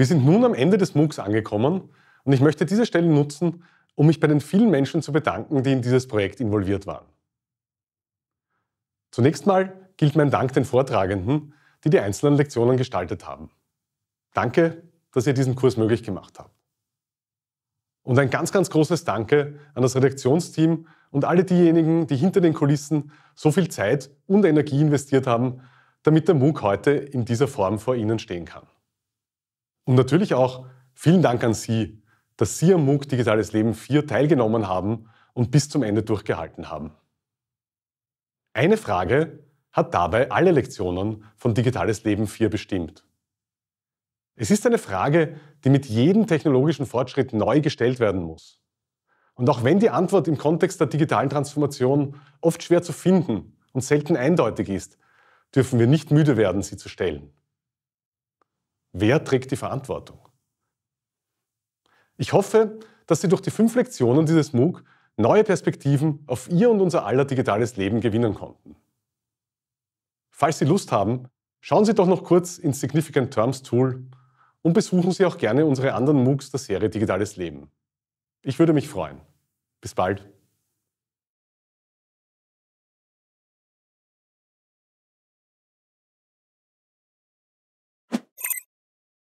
Wir sind nun am Ende des MOOCs angekommen und ich möchte diese Stelle nutzen, um mich bei den vielen Menschen zu bedanken, die in dieses Projekt involviert waren. Zunächst mal gilt mein Dank den Vortragenden, die die einzelnen Lektionen gestaltet haben. Danke, dass ihr diesen Kurs möglich gemacht habt. Und ein ganz, ganz großes Danke an das Redaktionsteam und alle diejenigen, die hinter den Kulissen so viel Zeit und Energie investiert haben, damit der MOOC heute in dieser Form vor Ihnen stehen kann. Und natürlich auch vielen Dank an Sie, dass Sie am MOOC Digitales Leben 4 teilgenommen haben und bis zum Ende durchgehalten haben. Eine Frage hat dabei alle Lektionen von Digitales Leben 4 bestimmt. Es ist eine Frage, die mit jedem technologischen Fortschritt neu gestellt werden muss. Und auch wenn die Antwort im Kontext der digitalen Transformation oft schwer zu finden und selten eindeutig ist, dürfen wir nicht müde werden, sie zu stellen. Wer trägt die Verantwortung? Ich hoffe, dass Sie durch die fünf Lektionen dieses MOOC neue Perspektiven auf Ihr und unser aller digitales Leben gewinnen konnten. Falls Sie Lust haben, schauen Sie doch noch kurz ins Significant Terms Tool und besuchen Sie auch gerne unsere anderen MOOCs der Serie Digitales Leben. Ich würde mich freuen. Bis bald.